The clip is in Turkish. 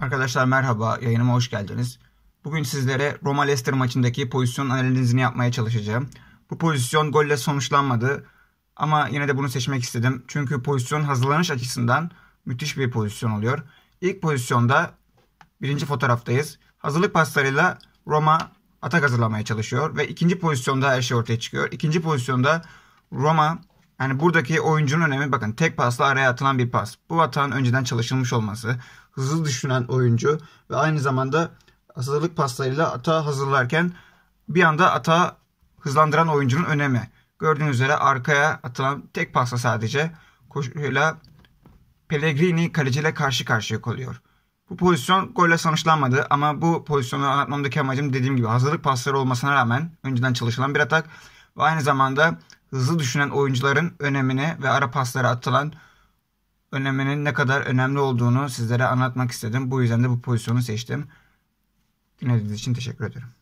Arkadaşlar merhaba, yayınıma hoş geldiniz. Bugün sizlere Roma Leicester maçındaki pozisyon analizini yapmaya çalışacağım. Bu pozisyon golle sonuçlanmadı ama yine de bunu seçmek istedim. Çünkü pozisyon hazırlanış açısından müthiş bir pozisyon oluyor. İlk pozisyonda birinci fotoğraftayız. Hazırlık paslarıyla Roma atak hazırlamaya çalışıyor ve ikinci pozisyonda her şey ortaya çıkıyor. İkinci pozisyonda Roma yani buradaki oyuncunun önemi bakın tek pasla araya atılan bir pas. Bu hatanın önceden çalışılmış olması, hızlı düşünen oyuncu ve aynı zamanda hazırlık paslarıyla ata hazırlarken bir anda ata hızlandıran oyuncunun önemi. Gördüğünüz üzere arkaya atılan tek pasla sadece koşuyla Pellegrini kaleciyle karşı karşıya koyuyor. Bu pozisyon golle sonuçlanmadı ama bu pozisyonu anlatmamdaki amacım dediğim gibi hazırlık pasları olmasına rağmen önceden çalışılan bir atak ve aynı zamanda hızlı düşünen oyuncuların önemine ve ara paslara atılan öneminin ne kadar önemli olduğunu sizlere anlatmak istedim. Bu yüzden de bu pozisyonu seçtim. Dinlediğiniz için teşekkür ederim.